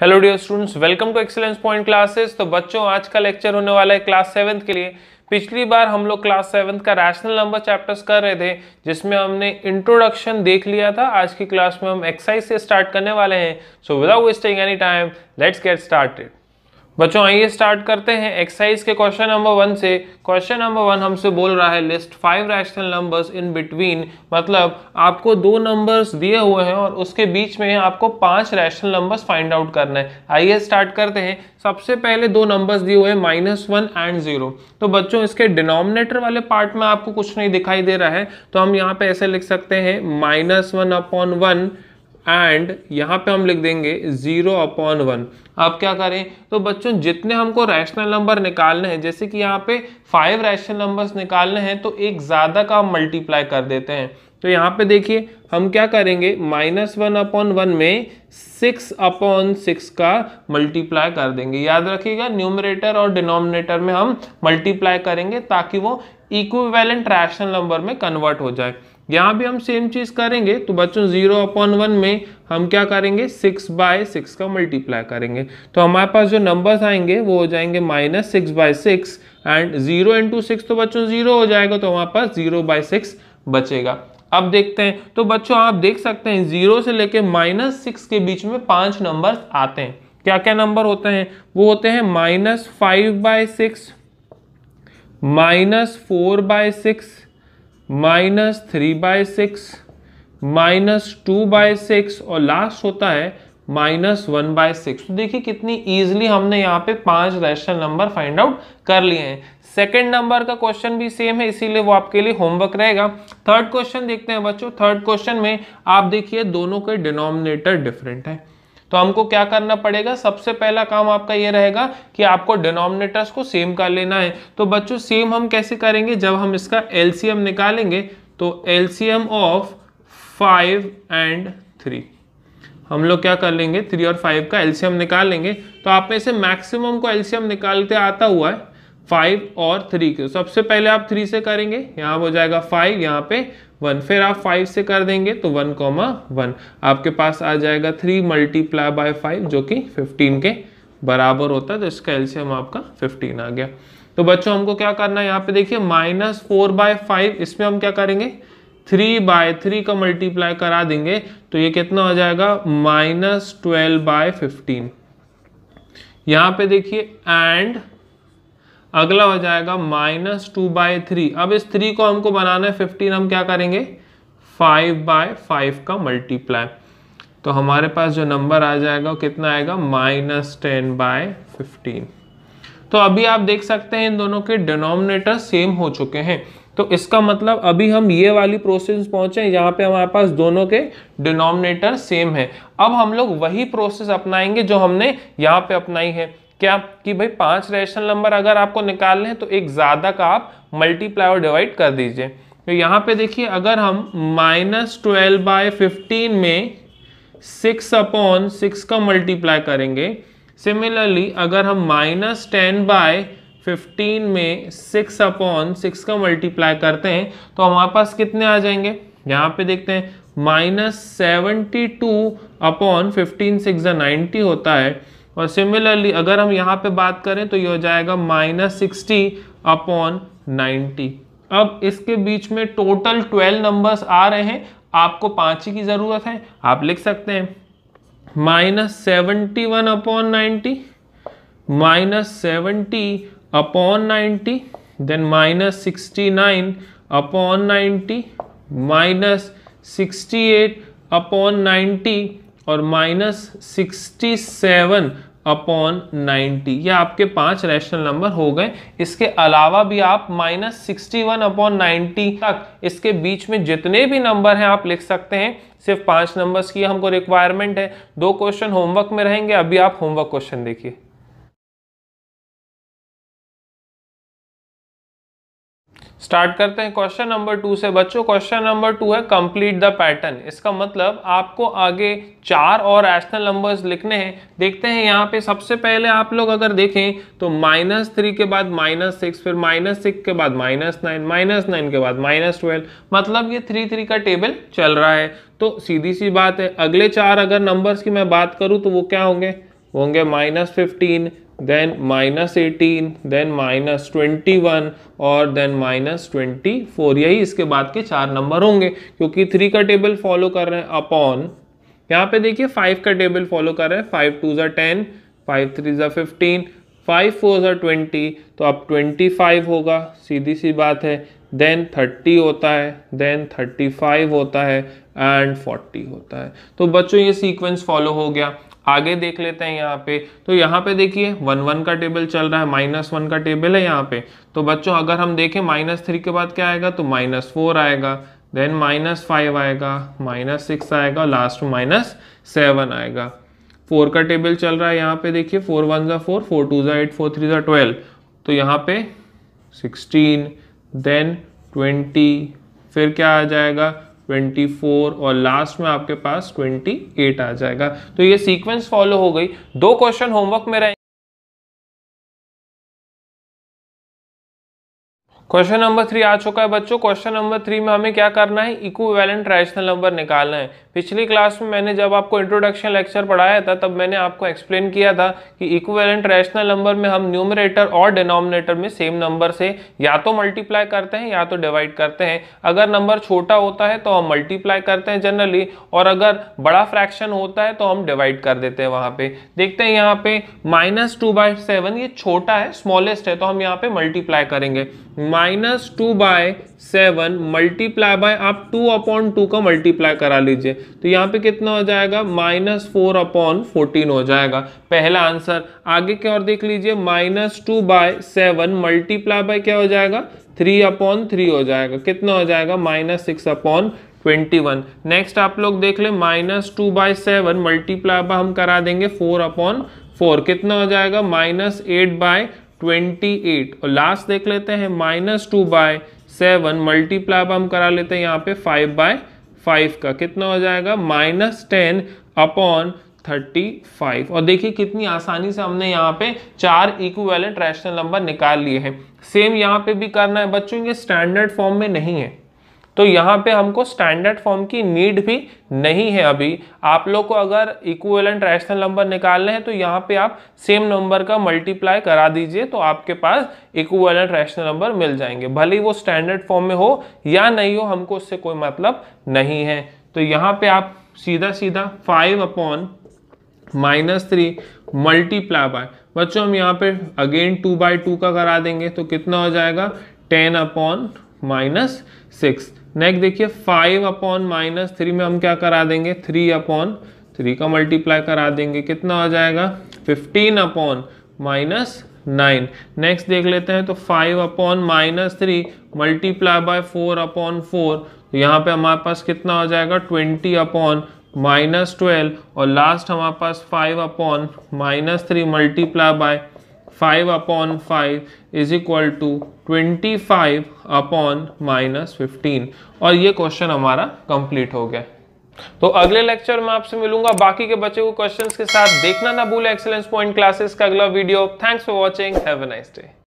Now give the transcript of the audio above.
hello dear students welcome to excellence point classes तो बच्चों आज का लेक्चर होने वाला है क्लास सेवन्थ के लिए पिछली बार हम लोग क्लास सेवन्थ का रैशनल नंबर चैप्टर्स कर रहे थे जिसमें हमने इंट्रोडक्शन देख लिया था आज की क्लास में हम एक्सरसाइज से स्टार्ट करने वाले हैं so without wasting any time let's get started बच्चों आइए स्टार्ट करते हैं एक्सरसाइज के क्वेश्चन नंबर वन से क्वेश्चन नंबर वन हमसे बोल रहा है list five rational numbers in between मतलब आपको दो नंबर्स दिए हुए हैं और उसके बीच में आपको पांच रैशनल नंबर्स फाइंड आउट करना है आइए स्टार्ट करते हैं सबसे पहले दो नंबर्स दिए हुए हैं माइनस वन एंड जीरो तो बच्चों इसके डिनोमिनेटर वाले पार्ट में आपको कुछ नहीं दिखाई दे रहा है तो हम यहाँ पे ऐसे लिख सकते हैं minus one upon one and यहाँ पे हम लिख देंगे ज़ीरो अपॉन वन अब क्या करें तो बच्चों जितने हमको रैशनल नंबर निकालने हैं जैसे कि यहाँ पे फाइव रैशनल नंबर्स निकालने हैं तो एक ज़्यादा का हम मल्टीप्लाई कर देते हैं तो यहाँ पे देखिए हम क्या करेंगे माइनस वन अपॉन वन में सिक्स अपॉन सिक्स का मल्टीप्लाई कर देंगे याद रखिएगा न्यूमरेटर और डिनोमिनेटर में हम मल्टीप्लाई करेंगे ताकि वो इक्विवेलेंट रैशनल नंबर में कन्वर्ट हो जाए यहाँ भी हम सेम चीज करेंगे तो बच्चों जीरो अपॉन वन में हम क्या करेंगे सिक्स बाय सिक्स का मल्टीप्लाई करेंगे तो हमारे पास जो नंबर्स आएंगे वो हो जाएंगे minus six by six and zero into six तो बच्चों जीरो हो जाएगा तो हमारे पास जीरो बाय सिक्स बचेगा अब देखते हैं तो बच्चों आप देख सकते हैं जीरो से लेके माइनस सिक्स के बीच में पांच नंबर आते हैं क्या क्या नंबर होते हैं वो होते हैं minus five by six minus four by six minus three by six minus two by six और लास्ट होता है माइनस वन बाय सिक्स तो देखिए कितनी इजिली हमने यहाँ पे पांच रैशनल नंबर फाइंड आउट कर लिए हैं सेकेंड नंबर का क्वेश्चन भी सेम है इसीलिए वो आपके लिए होमवर्क रहेगा थर्ड क्वेश्चन देखते हैं बच्चों थर्ड क्वेश्चन में आप देखिए दोनों के डिनोमिनेटर डिफरेंट है तो हमको क्या करना पड़ेगा सबसे पहला काम आपका ये रहेगा कि आपको डिनोमिनेटर्स को सेम कर लेना है तो बच्चों सेम हम कैसे करेंगे जब हम इसका एलसीएम निकालेंगे तो LCM of five and three हम लोग क्या कर लेंगे थ्री और फाइव का एलसीएम निकाल लेंगे तो आप में से मैक्सिमम को एलसीएम निकालते आता हुआ है फाइव और थ्री के सबसे पहले आप थ्री से करेंगे यहाँ हो जाएगा फाइव यहाँ पे वन फिर आप फाइव से कर देंगे तो वन कॉमा वन आपके पास आ जाएगा थ्री मल्टीप्लाई बाय फाइव जो कि फिफ्टीन के बराबर होता है तो इसका एल्सियम आपका फिफ्टीन आ गया तो बच्चों हमको क्या करना है यहाँ पे देखिए माइनस फोर बाय फाइव इसमें हम क्या करेंगे थ्री बाय थ्री का मल्टीप्लाई करा देंगे तो ये कितना हो जाएगा माइनस ट्वेल्व बाय फिफ्टीन यहाँ पे देखिए एंड अगला हो जाएगा माइनस टू बाई थ्री अब इस थ्री को हमको बनाना है फिफ्टीन हम क्या करेंगे फाइव बाय फाइव का मल्टीप्लाई तो हमारे पास जो नंबर आ जाएगा कितना आएगा माइनस टेन बाय फिफ्टीन तो अभी आप देख सकते हैं इन दोनों के डिनोमिनेटर सेम हो चुके हैं तो इसका मतलब अभी हम ये वाली प्रोसेस पहुंचे यहाँ पे हमारे पास दोनों के डिनोमिनेटर सेम है अब हम लोग वही प्रोसेस अपनाएंगे जो हमने यहाँ पे अपनाई है क्या कि भाई पांच रेशनल नंबर अगर आपको निकालने हैं तो एक ज़्यादा का आप मल्टीप्लाई और डिवाइड कर दीजिए तो यहाँ पे देखिए अगर हम माइनस ट्वेल्व बाय फिफ्टीन में सिक्स अपॉन सिक्स का मल्टीप्लाई करेंगे सिमिलरली अगर हम माइनस टेन बाय फिफ्टीन में सिक्स अपॉन सिक्स का मल्टीप्लाई करते हैं तो हमारे पास कितने आ जाएंगे यहाँ पे देखते हैं minus seventy two upon fifteen six ninety होता है और सिमिलरली अगर हम यहाँ पे बात करें तो ये हो जाएगा माइनस सिक्सटी अपॉन नाइन्टी अब इसके बीच में टोटल ट्वेल्व नंबर्स आ रहे हैं आपको पाँच ही की ज़रूरत है आप लिख सकते हैं minus seventy one upon ninety minus seventy upon ninety then minus sixty nine upon ninety minus sixty eight upon ninety और minus sixty seven upon ninety ये आपके पांच रैशनल नंबर हो गए इसके अलावा भी आप minus sixty one upon ninety तक इसके बीच में जितने भी नंबर हैं आप लिख सकते हैं सिर्फ पांच नंबर्स की हमको रिक्वायरमेंट है दो क्वेश्चन होमवर्क में रहेंगे अभी आप होमवर्क क्वेश्चन देखिए स्टार्ट करते हैं क्वेश्चन नंबर टू से बच्चों क्वेश्चन नंबर टू है कंप्लीट द पैटर्न इसका मतलब आपको आगे चार और एशनल नंबर्स लिखने हैं देखते हैं यहाँ पे सबसे पहले आप लोग अगर देखें तो माइनस थ्री के बाद माइनस सिक्स फिर माइनस सिक्स के बाद माइनस नाइन माइनस नाइन के बाद माइनस ट्वेल्व मतलब ये थ्री थ्री का टेबल चल रहा है तो सीधी सी बात है अगले चार अगर नंबर्स की मैं बात करूँ तो वो क्या होंगे होंगे minus fifteen then minus 18 then minus 21 और then minus 24 यही इसके बाद के चार नंबर होंगे क्योंकि थ्री का टेबल फॉलो कर रहे हैं अपॉन यहाँ पे देखिए फाइव का टेबल फॉलो कर रहे हैं फाइव टू ज़ा टेन फाइव थ्री ज़ा फिफ्टीन फाइव फोर ज़ा ट्वेंटी तो अब ट्वेंटी फाइव होगा सीधी सी बात है देन थर्टी होता है देन थर्टी फाइव होता है एंड फोर्टी होता है तो बच्चों ये सीक्वेंस फॉलो हो गया आगे देख लेते हैं यहाँ पे तो यहाँ पे देखिए वन वन का टेबल चल रहा है माइनस वन का टेबल है यहाँ पे तो बच्चों अगर हम देखें माइनस थ्री के बाद क्या आएगा तो माइनस फोर आएगा देन माइनस फाइव आएगा माइनस सिक्स आएगा लास्ट माइनस सेवन आएगा फोर का टेबल चल रहा है यहाँ पे देखिए फोर वन ज़ा फोर फोर टू ज़ा एट फोर थ्री ज़ा ट्वेल्व तो यहाँ पे सिक्सटीन देन ट्वेंटी फिर क्या आ जाएगा 24 और लास्ट में आपके पास 28 आ जाएगा तो ये सीक्वेंस फॉलो हो गई दो क्वेश्चन होमवर्क में रहेंगे क्वेश्चन नंबर थ्री आ चुका है बच्चों क्वेश्चन नंबर थ्री में हमें क्या करना है इक्विवेलेंट रैशनल नंबर निकालना है पिछली क्लास में मैंने जब आपको इंट्रोडक्शन लेक्चर पढ़ाया था तब मैंने आपको एक्सप्लेन किया था कि इक्वेलेंट रैशनल नंबर में हम न्यूमरेटर और डिनोमिनेटर में सेम नंबर से या तो मल्टीप्लाई करते हैं या तो डिवाइड करते हैं अगर नंबर छोटा होता है तो हम मल्टीप्लाई करते हैं जनरली और अगर बड़ा फ्रैक्शन होता है तो हम डिवाइड कर देते हैं वहाँ पर देखते हैं यहाँ पे माइनस टू सेवन ये छोटा है स्मॉलेस्ट है तो हम यहाँ पर मल्टीप्लाई करेंगे minus two by seven multiply by आप टू अपॉन टू का मल्टीप्लाई करा लीजिए तो यहाँ पे कितना हो जाएगा माइनस फोर अपॉन फोर्टीन हो जाएगा पहला आंसर आगे क्या और देख लीजिए minus two by seven multiply by क्या हो जाएगा थ्री अपॉन थ्री हो जाएगा कितना हो जाएगा minus six upon twenty one next आप लोग देख ले minus two by seven multiply by हम करा देंगे फोर अपॉन फोर कितना हो जाएगा minus eight by twenty eight और लास्ट देख लेते हैं minus two by seven multiply हम करा लेते हैं यहाँ पे फाइव बाय फाइव का कितना हो जाएगा minus ten upon thirty five और देखिए कितनी आसानी से हमने यहाँ पे चार इक्वेलेंट रैशनल नंबर निकाल लिए हैं सेम यहाँ पे भी करना है बच्चों ये स्टैंडर्ड फॉर्म में नहीं है तो यहाँ पे हमको स्टैंडर्ड फॉर्म की नीड भी नहीं है अभी आप लोग को अगर इक्वेलेंट रैशनल नंबर निकालने हैं तो यहाँ पे आप सेम नंबर का मल्टीप्लाई करा दीजिए तो आपके पास इक्वेलेंट रैशनल नंबर मिल जाएंगे भले ही वो स्टैंडर्ड फॉर्म में हो या नहीं हो हमको उससे कोई मतलब नहीं है तो यहाँ पे आप सीधा सीधा five upon minus three multiply by बच्चों हम यहाँ पे अगेन टू बाय टू का करा देंगे तो कितना हो जाएगा ten upon minus six next देखिए फाइव अपॉन माइनस थ्री में हम क्या करा देंगे थ्री अपॉन थ्री का मल्टीप्लाई करा देंगे कितना हो जाएगा fifteen upon minus nine next देख लेते हैं तो five upon minus three multiply by four upon four तो यहाँ पे हमारे पास कितना हो जाएगा ट्वेंटी अपॉन माइनस ट्वेल्व और लास्ट हमारे पास five upon minus three multiply by five upon five is equal to twenty five upon minus fifteen और ये क्वेश्चन हमारा कंप्लीट हो गया तो अगले लेक्चर में आपसे मिलूंगा बाकी के बच्चे को क्वेश्चंस के साथ देखना ना भूले एक्सेलेंस पॉइंट क्लासेस का अगला video thanks for watching have a nice day